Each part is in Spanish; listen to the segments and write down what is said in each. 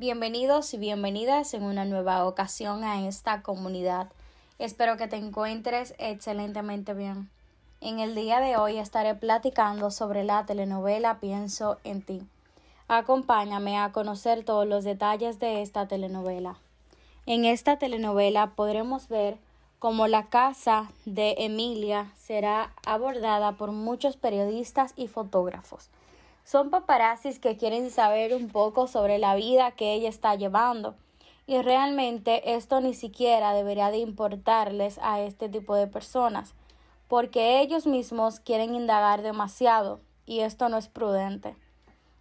Bienvenidos y bienvenidas en una nueva ocasión a esta comunidad. Espero que te encuentres excelentemente bien. En el día de hoy estaré platicando sobre la telenovela Pienso en ti. Acompáñame a conocer todos los detalles de esta telenovela. En esta telenovela podremos ver cómo la casa de Emilia será abordada por muchos periodistas y fotógrafos son paparazzis que quieren saber un poco sobre la vida que ella está llevando. Y realmente esto ni siquiera debería de importarles a este tipo de personas, porque ellos mismos quieren indagar demasiado y esto no es prudente.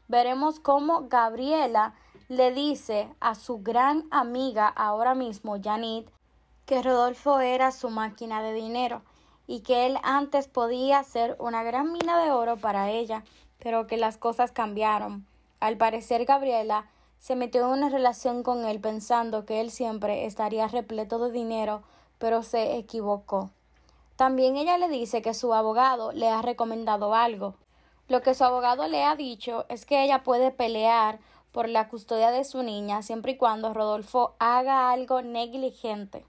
Veremos cómo Gabriela le dice a su gran amiga ahora mismo, Janet, que Rodolfo era su máquina de dinero y que él antes podía ser una gran mina de oro para ella, pero que las cosas cambiaron. Al parecer Gabriela se metió en una relación con él pensando que él siempre estaría repleto de dinero, pero se equivocó. También ella le dice que su abogado le ha recomendado algo. Lo que su abogado le ha dicho es que ella puede pelear por la custodia de su niña siempre y cuando Rodolfo haga algo negligente.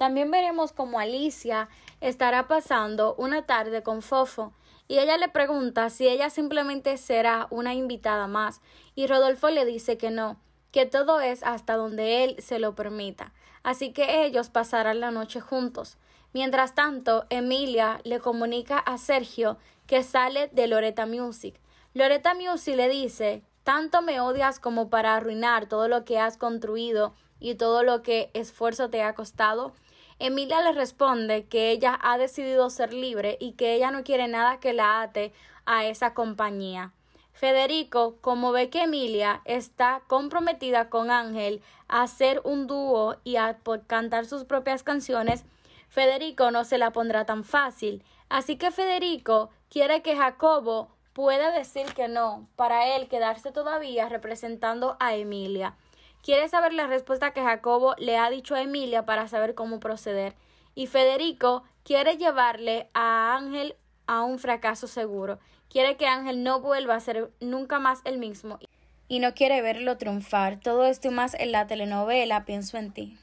También veremos cómo Alicia estará pasando una tarde con Fofo y ella le pregunta si ella simplemente será una invitada más y Rodolfo le dice que no, que todo es hasta donde él se lo permita, así que ellos pasarán la noche juntos. Mientras tanto, Emilia le comunica a Sergio que sale de Loretta Music. Loretta Music le dice, tanto me odias como para arruinar todo lo que has construido y todo lo que esfuerzo te ha costado? Emilia le responde que ella ha decidido ser libre y que ella no quiere nada que la ate a esa compañía. Federico, como ve que Emilia está comprometida con Ángel a hacer un dúo y a cantar sus propias canciones, Federico no se la pondrá tan fácil. Así que Federico quiere que Jacobo pueda decir que no, para él quedarse todavía representando a Emilia quiere saber la respuesta que Jacobo le ha dicho a Emilia para saber cómo proceder, y Federico quiere llevarle a Ángel a un fracaso seguro, quiere que Ángel no vuelva a ser nunca más el mismo y no quiere verlo triunfar. Todo esto más en la telenovela Pienso en ti.